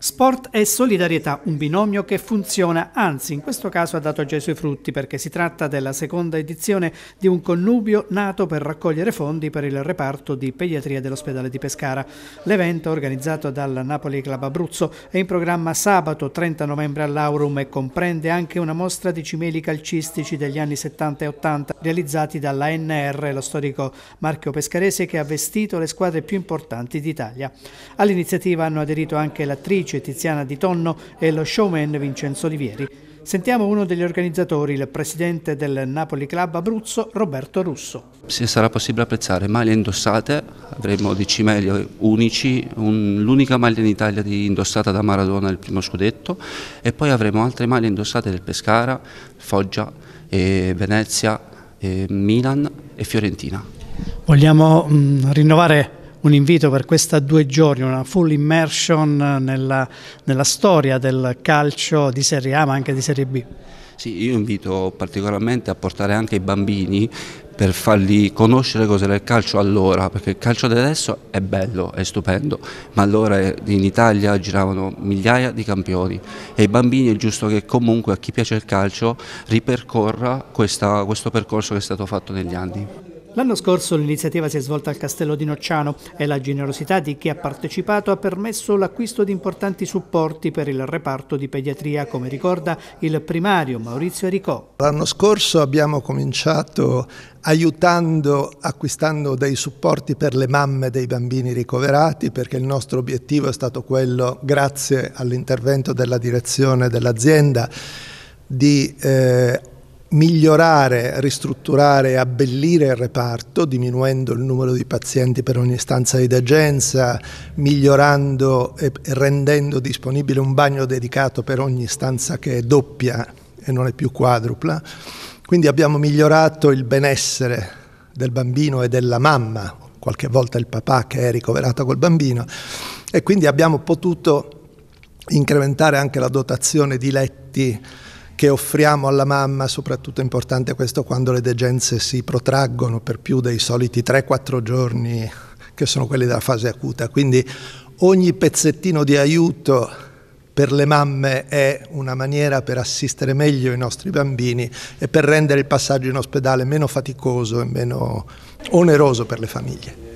Sport e solidarietà, un binomio che funziona, anzi in questo caso ha dato già i suoi frutti perché si tratta della seconda edizione di un connubio nato per raccogliere fondi per il reparto di pediatria dell'ospedale di Pescara. L'evento organizzato dal Napoli Club Abruzzo è in programma sabato 30 novembre all'Aurum e comprende anche una mostra di cimeli calcistici degli anni 70 e 80 realizzati dalla NR, lo storico marchio pescarese che ha vestito le squadre più importanti d'Italia. All'iniziativa hanno aderito anche l'attrice Tiziana Di Tonno e lo showman Vincenzo Olivieri. Sentiamo uno degli organizzatori, il presidente del Napoli Club Abruzzo, Roberto Russo. Se sarà possibile apprezzare maglie indossate, avremo di cimeli unici, un, l'unica maglia in Italia indossata da Maradona nel primo scudetto e poi avremo altre maglie indossate del Pescara, Foggia, e Venezia, e Milan e Fiorentina. Vogliamo mh, mm, rinnovare un invito per questa due giorni, una full immersion nella, nella storia del calcio di Serie A ma anche di Serie B. Sì, io invito particolarmente a portare anche i bambini per fargli conoscere cos'era il calcio allora, perché il calcio di adesso è bello, è stupendo, ma allora in Italia giravano migliaia di campioni e i bambini è giusto che comunque a chi piace il calcio ripercorra questa, questo percorso che è stato fatto negli anni. L'anno scorso l'iniziativa si è svolta al Castello di Nocciano e la generosità di chi ha partecipato ha permesso l'acquisto di importanti supporti per il reparto di pediatria, come ricorda il primario Maurizio Ericò. L'anno scorso abbiamo cominciato aiutando, acquistando dei supporti per le mamme dei bambini ricoverati, perché il nostro obiettivo è stato quello, grazie all'intervento della direzione dell'azienda, di eh, migliorare, ristrutturare e abbellire il reparto, diminuendo il numero di pazienti per ogni stanza di degenza, migliorando e rendendo disponibile un bagno dedicato per ogni stanza che è doppia e non è più quadrupla. Quindi abbiamo migliorato il benessere del bambino e della mamma, qualche volta il papà che è ricoverato col bambino, e quindi abbiamo potuto incrementare anche la dotazione di letti che offriamo alla mamma, soprattutto è importante questo quando le degenze si protraggono per più dei soliti 3-4 giorni che sono quelli della fase acuta. Quindi ogni pezzettino di aiuto per le mamme è una maniera per assistere meglio i nostri bambini e per rendere il passaggio in ospedale meno faticoso e meno oneroso per le famiglie.